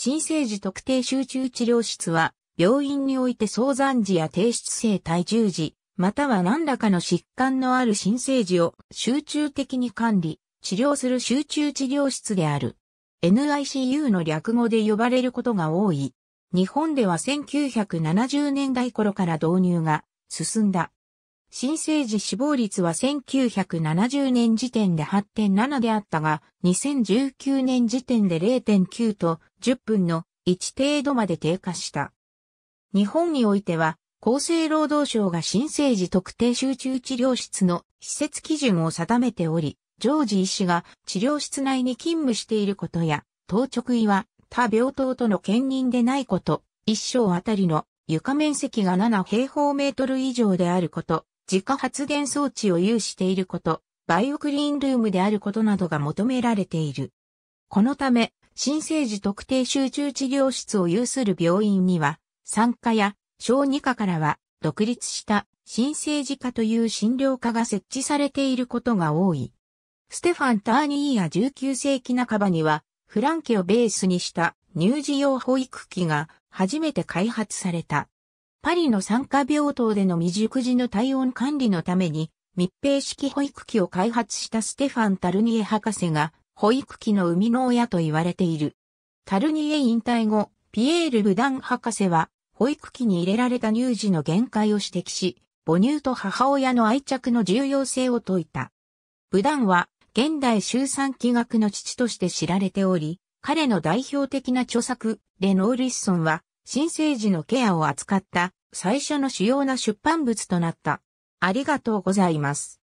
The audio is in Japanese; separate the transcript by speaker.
Speaker 1: 新生児特定集中治療室は、病院において早産児や低出生体重児、または何らかの疾患のある新生児を集中的に管理、治療する集中治療室である。NICU の略語で呼ばれることが多い。日本では1970年代頃から導入が進んだ。新生児死亡率は1970年時点で8.7であったが、2019年時点で0.9と10分の1程度まで低下した。日本においては、厚生労働省が新生児特定集中治療室の施設基準を定めており、常時医師が治療室内に勤務していることや、当直医は他病棟との兼任でないこと、一床あたりの床面積が7平方メートル以上であること、自家発電装置を有していること、バイオクリーンルームであることなどが求められている。このため、新生児特定集中治療室を有する病院には、産科や小児科からは独立した新生児科という診療科が設置されていることが多い。ステファン・ターニーや19世紀半ばには、フランケをベースにした乳児用保育器が初めて開発された。パリの産科病棟での未熟児の体温管理のために密閉式保育器を開発したステファン・タルニエ博士が保育器の生みの親と言われている。タルニエ引退後、ピエール・ブダン博士は保育器に入れられた乳児の限界を指摘し、母乳と母親の愛着の重要性を説いた。ブダンは現代周産気学の父として知られており、彼の代表的な著作、レノーリッソンは、新生児のケアを扱った最初の主要な出版物となった。ありがとうございます。